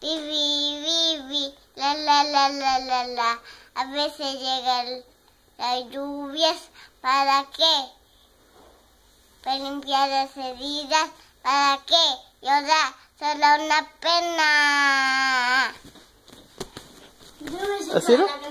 vivi, la, la, la, la, la, la. A veces llegan las lluvias, ¿para qué? Para limpiar las heridas, ¿para qué? da solo una pena. ¿Así